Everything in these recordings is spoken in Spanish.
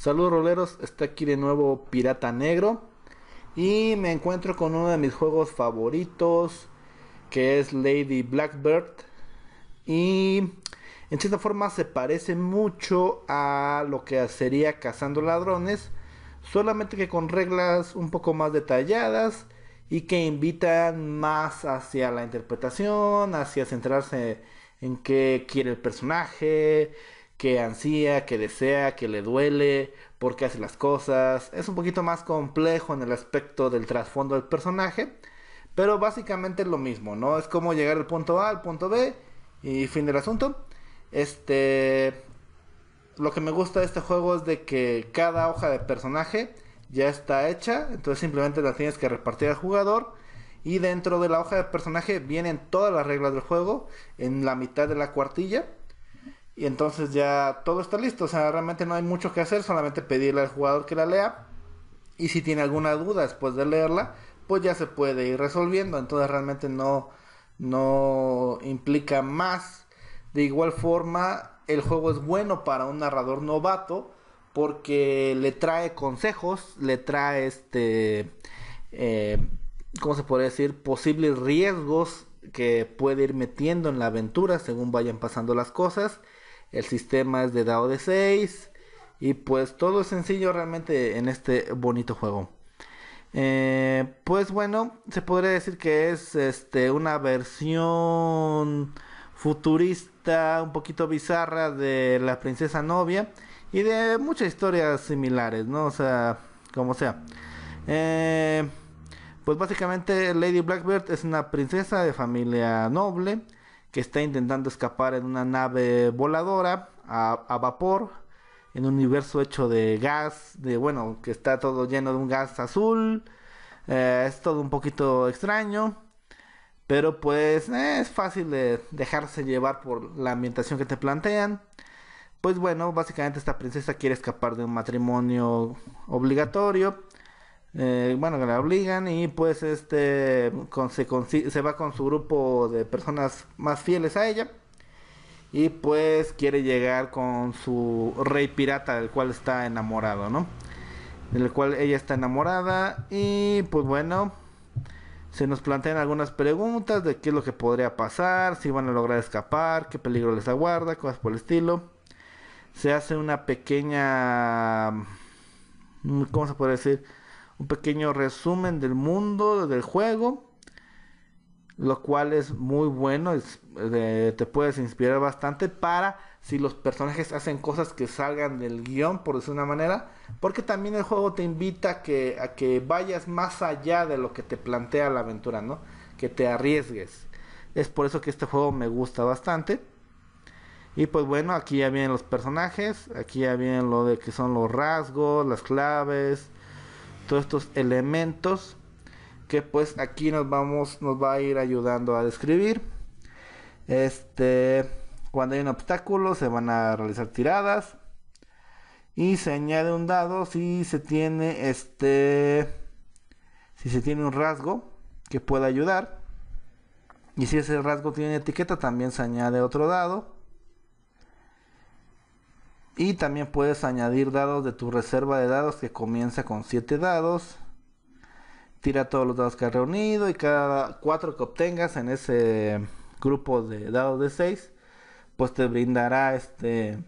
Saludos roleros, está aquí de nuevo Pirata Negro y me encuentro con uno de mis juegos favoritos que es Lady Blackbird y en cierta forma se parece mucho a lo que sería Cazando Ladrones, solamente que con reglas un poco más detalladas y que invitan más hacia la interpretación, hacia centrarse en qué quiere el personaje, que ansía, que desea, que le duele, por qué hace las cosas. Es un poquito más complejo en el aspecto del trasfondo del personaje, pero básicamente es lo mismo, ¿no? Es como llegar del punto A al punto B y fin del asunto. Este lo que me gusta de este juego es de que cada hoja de personaje ya está hecha, entonces simplemente la tienes que repartir al jugador y dentro de la hoja de personaje vienen todas las reglas del juego en la mitad de la cuartilla y entonces ya todo está listo. O sea, realmente no hay mucho que hacer, solamente pedirle al jugador que la lea. Y si tiene alguna duda después de leerla, pues ya se puede ir resolviendo. Entonces realmente no, implica más. De igual forma, el juego es bueno para un narrador novato porque le trae consejos, le trae este, eh, ¿cómo se podría decir? Posibles riesgos que puede ir metiendo en la aventura según vayan pasando las cosas el sistema es de dado de 6 y pues todo es sencillo realmente en este bonito juego. Eh, pues bueno, se podría decir que es este, una versión futurista, un poquito bizarra de la princesa novia y de muchas historias similares, ¿no? O sea, como sea. Eh, pues básicamente Lady Blackbird es una princesa de familia noble que está intentando escapar en una nave voladora a, vapor, en un universo hecho de gas, de bueno, que está todo lleno de un gas azul. Eh, es todo un poquito extraño, pero pues eh, es fácil de dejarse llevar por la ambientación que te plantean. Pues bueno, básicamente esta princesa quiere escapar de un matrimonio obligatorio eh, bueno, que la obligan y pues este se, se va con su grupo de personas más fieles a ella y pues quiere llegar con su rey pirata del cual está enamorado, ¿no? Del cual ella está enamorada y pues bueno, se nos plantean algunas preguntas de qué es lo que podría pasar, si van a lograr escapar, qué peligro les aguarda, cosas por el estilo. Se hace una pequeña... ¿Cómo se puede decir? un pequeño resumen del mundo, del juego, lo cual es muy bueno, eh, te puedes inspirar bastante para si los personajes hacen cosas que salgan del guión, por decir una manera, porque también el juego te invita a que, a que vayas más allá de lo que te plantea la aventura, ¿no? Que te arriesgues. Es por eso que este juego me gusta bastante. Y pues bueno, aquí ya vienen los personajes, aquí ya vienen lo de que son los rasgos, las claves, todos estos elementos que pues aquí nos vamos nos va a ir ayudando a describir este cuando hay un obstáculo se van a realizar tiradas y se añade un dado si se tiene este si se tiene un rasgo que pueda ayudar y si ese rasgo tiene etiqueta también se añade otro dado y también puedes añadir dados de tu reserva de dados que comienza con 7 dados. Tira todos los dados que has reunido y cada 4 que obtengas en ese grupo de dados de 6, pues te brindará este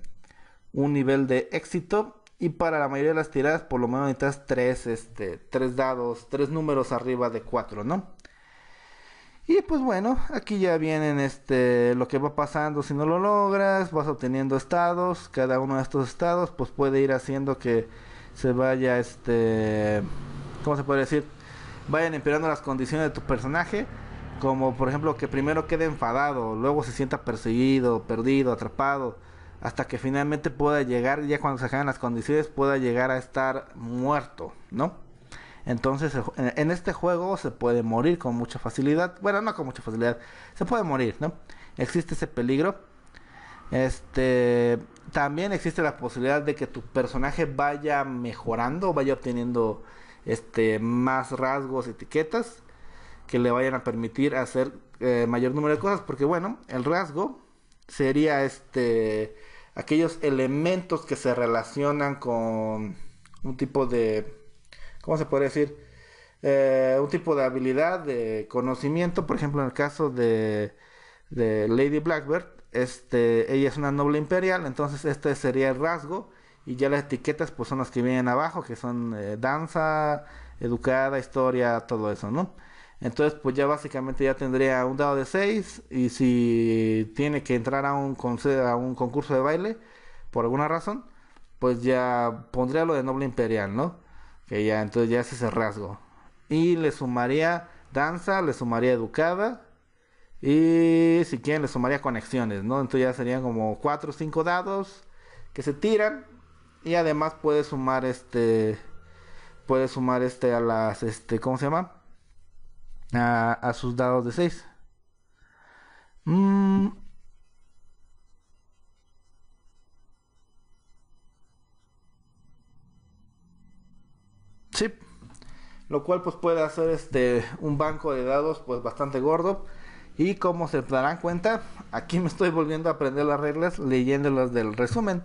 un nivel de éxito. Y para la mayoría de las tiradas, por lo menos necesitas tres, este, tres dados, 3 números arriba de 4, ¿no? Y pues bueno, aquí ya vienen este lo que va pasando si no lo logras, vas obteniendo estados, cada uno de estos estados pues puede ir haciendo que se vaya este ¿cómo se puede decir? Vayan empeorando las condiciones de tu personaje, como por ejemplo que primero quede enfadado, luego se sienta perseguido, perdido, atrapado, hasta que finalmente pueda llegar ya cuando se acaben las condiciones pueda llegar a estar muerto, ¿no? Entonces, en este juego se puede morir con mucha facilidad. Bueno, no con mucha facilidad. Se puede morir, ¿no? Existe ese peligro. Este. También existe la posibilidad de que tu personaje vaya mejorando, vaya obteniendo este, más rasgos, etiquetas que le vayan a permitir hacer eh, mayor número de cosas. Porque, bueno, el rasgo sería este aquellos elementos que se relacionan con un tipo de ¿cómo se podría decir? Eh, un tipo de habilidad, de conocimiento, por ejemplo, en el caso de, Lady Blackbird, este, ella es una noble imperial, entonces este sería el rasgo y ya las etiquetas pues son las que vienen abajo, que son eh, danza, educada, historia, todo eso, ¿no? Entonces pues ya básicamente ya tendría un dado de 6 y si tiene que entrar a un, a un concurso de baile por alguna razón, pues ya pondría lo de noble imperial, ¿no? Que ya, entonces ya es ese rasgo. Y le sumaría danza, le sumaría educada. Y si quieren, le sumaría conexiones, ¿no? Entonces ya serían como cuatro o cinco dados que se tiran. Y además puede sumar este. Puede sumar este a las. Este, ¿Cómo se llama? A, sus dados de 6. Sí. Lo cual pues puede hacer este un banco de dados pues bastante gordo. Y como se darán cuenta, aquí me estoy volviendo a aprender las reglas leyéndolas del resumen.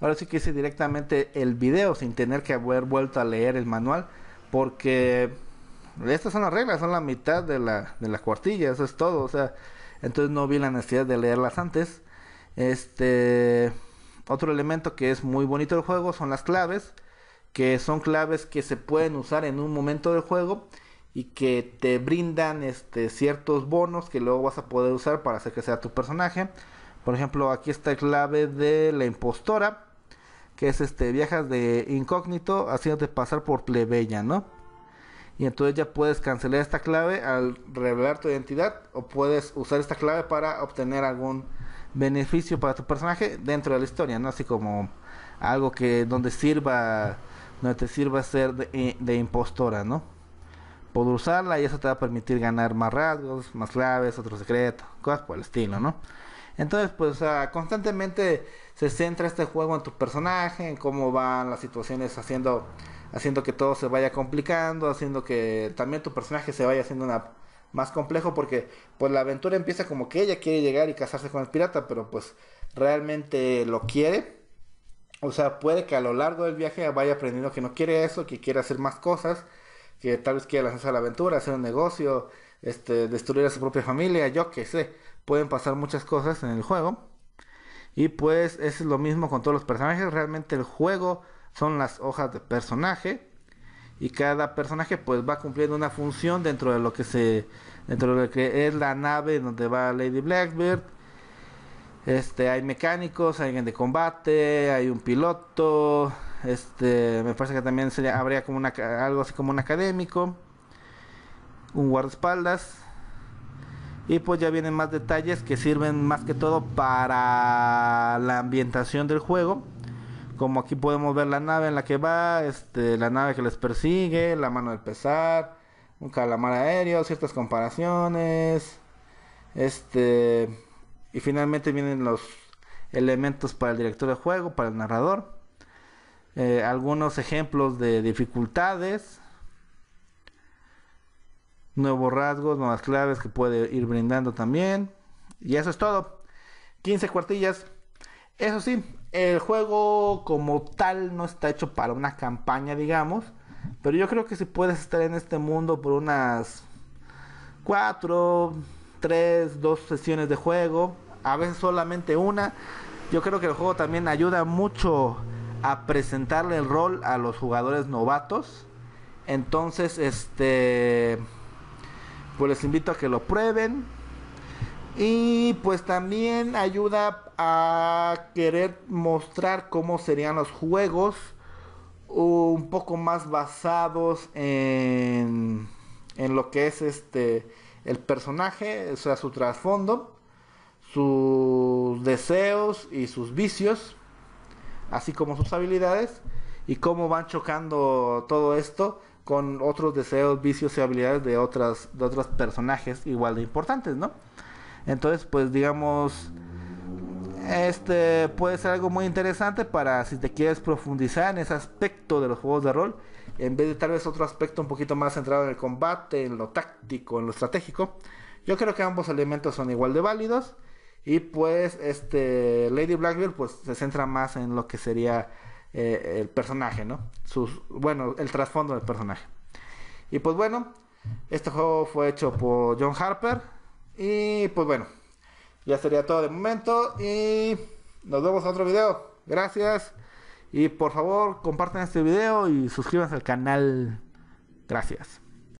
Ahora sí que hice directamente el video sin tener que haber vuelto a leer el manual. Porque estas son las reglas, son la mitad de la, de la cuartilla, eso es todo. O sea, entonces no vi la necesidad de leerlas antes. Este otro elemento que es muy bonito del juego son las claves que son claves que se pueden usar en un momento del juego y que te brindan este, ciertos bonos que luego vas a poder usar para hacer que sea tu personaje. Por ejemplo, aquí está la clave de la impostora, que es este, viajas de incógnito haciéndote pasar por plebeya, ¿no? Y entonces ya puedes cancelar esta clave al revelar tu identidad o puedes usar esta clave para obtener algún beneficio para tu personaje dentro de la historia, ¿no? Así como algo que donde sirva no te sirva ser eh, de, impostora, ¿no? Por usarla y eso te va a permitir ganar más rasgos, más claves, otro secreto, cosas por el estilo, ¿no? Entonces, pues constantemente se centra este juego en tu personaje, en cómo van las situaciones haciendo, haciendo que todo se vaya complicando, haciendo que también tu personaje se vaya haciendo más complejo porque pues la aventura empieza como que ella quiere llegar y casarse con el pirata, pero pues realmente lo quiere o sea, puede que a lo largo del viaje vaya aprendiendo que no quiere eso, que quiere hacer más cosas, que tal vez quiera lanzarse a la aventura, hacer un negocio, este, destruir a su propia familia, yo qué sé. Pueden pasar muchas cosas en el juego. Y pues es lo mismo con todos los personajes. Realmente el juego son las hojas de personaje. Y cada personaje pues va cumpliendo una función dentro de lo que se. dentro de lo que es la nave donde va Lady Blackbird. Este, hay mecánicos, hay alguien de combate, hay un piloto, este, me parece que también sería, habría como una, algo así como un académico, un guardaespaldas, y pues ya vienen más detalles que sirven más que todo para la ambientación del juego. Como aquí podemos ver la nave en la que va, este, la nave que les persigue, la mano del pesar, un calamar aéreo, ciertas comparaciones, este y finalmente vienen los elementos para el director de juego, para el narrador. Eh, algunos ejemplos de dificultades, nuevos rasgos, nuevas claves que puede ir brindando también. Y eso es todo. 15 cuartillas. Eso sí, el juego como tal no está hecho para una campaña, digamos. Pero yo creo que si puedes estar en este mundo por unas 4, 3, 2 sesiones de juego, a veces solamente una. Yo creo que el juego también ayuda mucho a presentarle el rol a los jugadores novatos. Entonces, este, pues les invito a que lo prueben. Y pues también ayuda a querer mostrar cómo serían los juegos un poco más basados en, en lo que es este el personaje, o sea, su trasfondo sus deseos y sus vicios, así como sus habilidades, y cómo van chocando todo esto con otros deseos, vicios y habilidades de otras de otros personajes igual de importantes, ¿no? Entonces, pues digamos este puede ser algo muy interesante para si te quieres profundizar en ese aspecto de los juegos de rol, en vez de tal vez otro aspecto un poquito más centrado en el combate, en lo táctico, en lo estratégico. Yo creo que ambos elementos son igual de válidos y pues, este, Lady Blackville pues se centra más en lo que sería eh, el personaje, ¿no? Sus, bueno, el trasfondo del personaje. Y pues bueno, este juego fue hecho por John Harper. Y pues bueno, ya sería todo de momento. Y nos vemos en otro video. Gracias. Y por favor, compartan este video y suscríbanse al canal. Gracias.